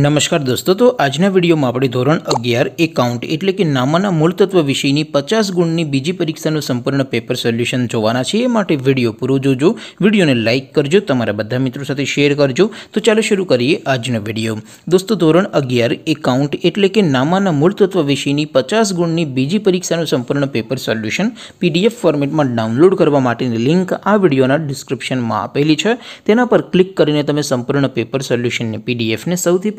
નમસ્કાર દોસ્તો તો આજના વિડીયોમાં આપણે ધોરણ અગિયાર એકાઉન્ટ એટલે કે નામાના મૂળતત્વ વિષયની પચાસ ગુણની બીજી પરીક્ષાનું સંપૂર્ણ પેપર સોલ્યુશન જોવાના છે એ માટે વિડીયો પૂરો જોજો વિડીયોને લાઇક કરજો તમારા બધા મિત્રો સાથે શેર કરજો તો ચાલો શરૂ કરીએ આજનો વિડીયો દોસ્તો ધોરણ અગિયાર એકાઉન્ટ એટલે કે નામાના મૂળતત્વ વિષયની પચાસ ગુણની બીજી પરીક્ષાનું સંપૂર્ણ પેપર સોલ્યુશન પીડીએફ ફોર્મેટમાં ડાઉનલોડ કરવા માટેની લિંક આ વિડીયોના ડિસ્ક્રિપ્શનમાં આપેલી છે તેના પર ક્લિક કરીને તમે સંપૂર્ણ પેપર સોલ્યુશનની પીડીએફને સૌથી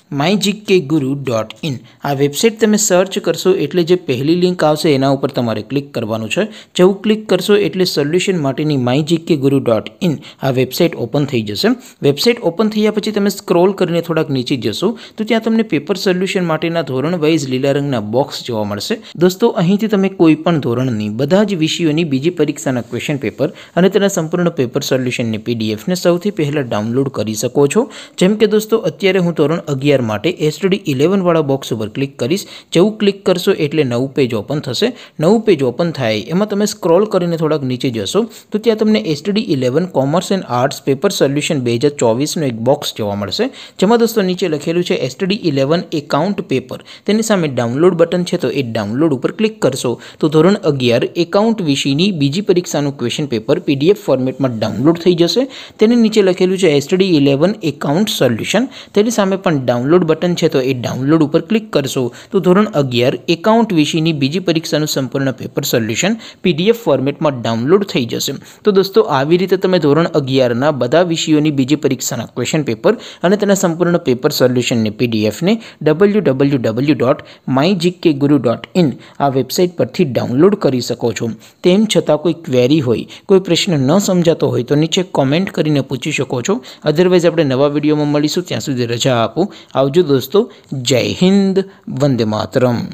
mygkguru.in આ વેબસાઈટ તમે સર્ચ કરશો એટલે જે પહેલી લિંક આવશે એના ઉપર તમારે ક્લિક કરવાનું છે જેવું ક્લિક કરશો એટલે સોલ્યુશન માટેની mygkguru.in આ વેબસાઈટ ઓપન થઈ જશે વેબસાઈટ ઓપન થઈયા પછી તમે સ્ક્રોલ કરીને થોડક નીચે જશો તો ત્યાં તમને પેપર સોલ્યુશન માટેના ધોરણ વાઈઝ લીલા રંગના બોક્સ જોવા મળશે દોસ્તો અહીંથી તમે કોઈ પણ ધોરણની બધા જ વિષયોની બીજી પરીક્ષાના ક્વેશ્ચન પેપર અને તેના સંપૂર્ણ પેપર સોલ્યુશન ને PDF ને સૌથી પહેલા ડાઉનલોડ કરી શકો છો જેમ કે દોસ્તો અત્યારે હું ધોરણ 11 માટે STD 11 વાળો બોક્સ ઉપર ક્લિક કરીસ જેવું ક્લિક કરશો એટલે નવું પેજ ઓપન થશે નવું પેજ ઓપન થાય એમાં તમે સ્ક્રોલ કરીને થોડક નીચે જશો તો ત્યાં તમને STD 11 commerce and arts paper solution 2024 નો એક બોક્સ જોવા મળશે જેમ આ દોસ્તો નીચે લખેલું છે STD 11 એકાઉન્ટ પેપર તેની સામે ડાઉનલોડ બટન છે તો એ ડાઉનલોડ ઉપર ક્લિક કરશો તો ધોરણ 11 એકાઉન્ટ વિષયની બીજી પરીક્ષાનું ક્વેશ્ચન પેપર PDF ફોર્મેટમાં ડાઉનલોડ થઈ જશે તેની નીચે લખેલું છે STD 11 એકાઉન્ટ સોલ્યુશન તેની સામે પણ ડાઉન ડાઉનલોડ બટન છે તો ઈ ડાઉનલોડ ઉપર ક્લિક કરશો તો ધોરણ 11 એકાઉન્ટ વિષયની બીજી પરીક્ષાનું સંપૂર્ણ પેપર સોલ્યુશન પીડીએફ ફોર્મેટમાં ડાઉનલોડ થઈ જશે તો દોસ્તો આવી રીતે તમે ધોરણ 11 ના બધા વિષયોની બીજી પરીક્ષાના ક્વેશ્ચન પેપર અને તેના સંપૂર્ણ પેપર સોલ્યુશન ને પીડીએફ ને www.mygkguru.in આ વેબસાઈટ પરથી ડાઉનલોડ કરી શકો છો તેમ છતાં કોઈ ક્વેરી હોય કોઈ પ્રશ્ન ન સમજાતો હોય તો નીચે કમેન્ટ કરીને પૂછી શકો છો અધરવાઇઝ આપણે નવા વિડિયોમાં મળીશું ત્યાં સુધી રજા આપો आओ जो दोस्तों जय हिंद वंदे मातरम